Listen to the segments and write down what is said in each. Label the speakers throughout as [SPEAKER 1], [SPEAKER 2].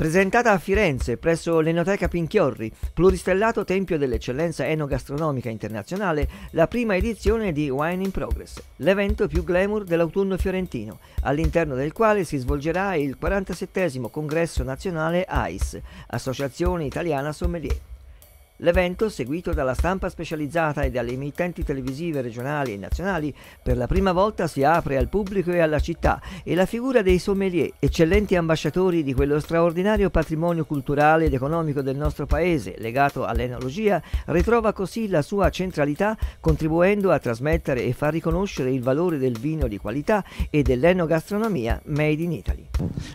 [SPEAKER 1] Presentata a Firenze presso l'Enoteca Pinchiorri, pluristellato tempio dell'eccellenza enogastronomica internazionale, la prima edizione di Wine in Progress, l'evento più glamour dell'autunno fiorentino, all'interno del quale si svolgerà il 47 congresso nazionale AIS, Associazione Italiana Sommelier. L'evento, seguito dalla stampa specializzata e dalle emittenti televisive regionali e nazionali, per la prima volta si apre al pubblico e alla città e la figura dei sommelier, eccellenti ambasciatori di quello straordinario patrimonio culturale ed economico del nostro paese, legato all'enologia, ritrova così la sua centralità contribuendo a trasmettere e far riconoscere il valore del vino di qualità e dell'enogastronomia made in Italy.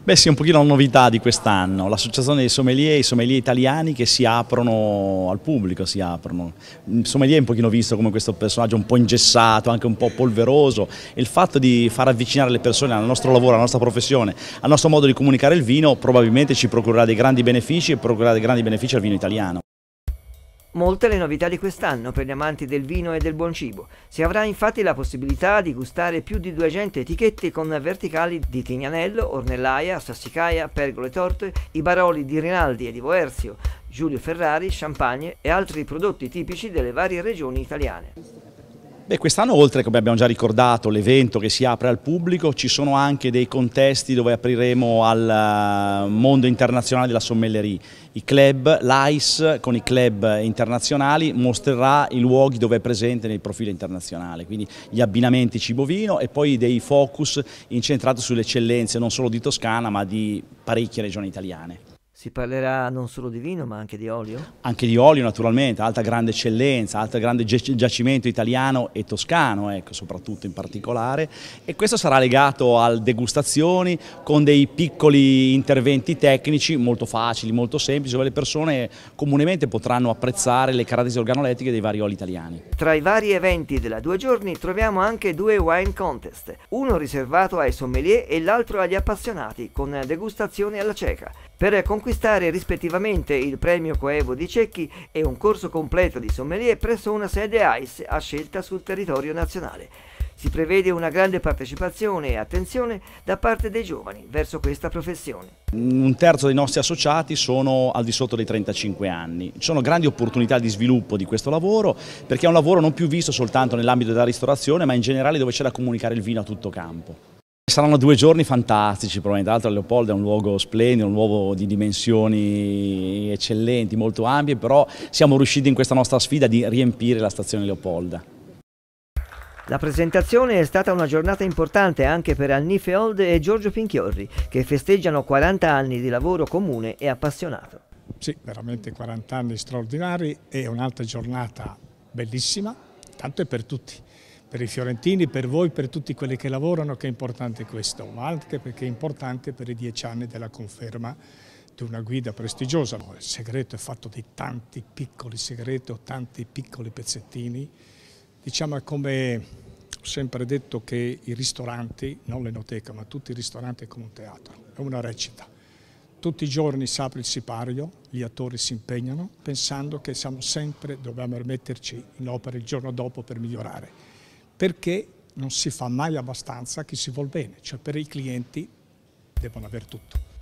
[SPEAKER 2] Beh sì, un pochino la novità di quest'anno, l'associazione dei sommelier i sommelier italiani che si aprono a al pubblico si aprono. Insomma, lì è un pochino visto come questo personaggio un po' ingessato, anche un po' polveroso. Il fatto di far avvicinare le persone al nostro lavoro, alla nostra professione, al nostro modo di comunicare il vino, probabilmente ci procurerà dei grandi benefici e procurerà dei grandi benefici al vino italiano.
[SPEAKER 1] Molte le novità di quest'anno per gli amanti del vino e del buon cibo. Si avrà infatti la possibilità di gustare più di 200 etichette con verticali di Tignanello, Ornellaia, Sassicaia, Pergole Torte, i baroli di Rinaldi e di Boerzio, Giulio Ferrari, champagne e altri prodotti tipici delle varie regioni italiane.
[SPEAKER 2] Beh, quest'anno oltre, come abbiamo già ricordato, l'evento che si apre al pubblico, ci sono anche dei contesti dove apriremo al eh, mondo internazionale della sommellerie. I club, l'ICE con i club internazionali mostrerà i luoghi dove è presente nel profilo internazionale, quindi gli abbinamenti cibo-vino e poi dei focus incentrati sulle eccellenze non solo di Toscana ma di parecchie regioni italiane.
[SPEAKER 1] Si parlerà non solo di vino ma anche di olio?
[SPEAKER 2] Anche di olio naturalmente, alta grande eccellenza, alto grande giacimento italiano e toscano, ecco, soprattutto in particolare. E questo sarà legato al degustazioni con dei piccoli interventi tecnici molto facili, molto semplici, dove le persone comunemente potranno apprezzare le caratteristiche organolettiche dei vari oli italiani.
[SPEAKER 1] Tra i vari eventi della due giorni troviamo anche due wine contest, uno riservato ai sommelier e l'altro agli appassionati con degustazioni alla cieca per conquistare rispettivamente il premio Coevo di Cecchi e un corso completo di sommelier presso una sede AIS a scelta sul territorio nazionale. Si prevede una grande partecipazione e attenzione da parte dei giovani verso questa professione.
[SPEAKER 2] Un terzo dei nostri associati sono al di sotto dei 35 anni. Ci sono grandi opportunità di sviluppo di questo lavoro perché è un lavoro non più visto soltanto nell'ambito della ristorazione ma in generale dove c'è da comunicare il vino a tutto campo. Saranno due giorni fantastici, probabilmente. Tra l'altro Leopoldo è un luogo splendido, un luogo di dimensioni eccellenti, molto ampie, però siamo riusciti in questa nostra sfida di riempire la stazione Leopolda.
[SPEAKER 1] La presentazione è stata una giornata importante anche per Annife Old e Giorgio Pinchiorri, che festeggiano 40 anni di lavoro comune e appassionato. Sì, veramente 40 anni
[SPEAKER 3] straordinari e un'altra giornata bellissima, tanto è per tutti per i fiorentini, per voi, per tutti quelli che lavorano che è importante questo, ma anche perché è importante per i dieci anni della conferma di una guida prestigiosa. Il segreto è fatto di tanti piccoli segreti o tanti piccoli pezzettini, diciamo come ho sempre detto che i ristoranti, non l'enoteca, ma tutti i ristoranti è come un teatro, è una recita. Tutti i giorni si apre il sipario, gli attori si impegnano pensando che siamo sempre, dobbiamo metterci in opera il giorno dopo per migliorare perché non si fa mai abbastanza chi si vuole bene, cioè per i clienti devono
[SPEAKER 1] avere tutto.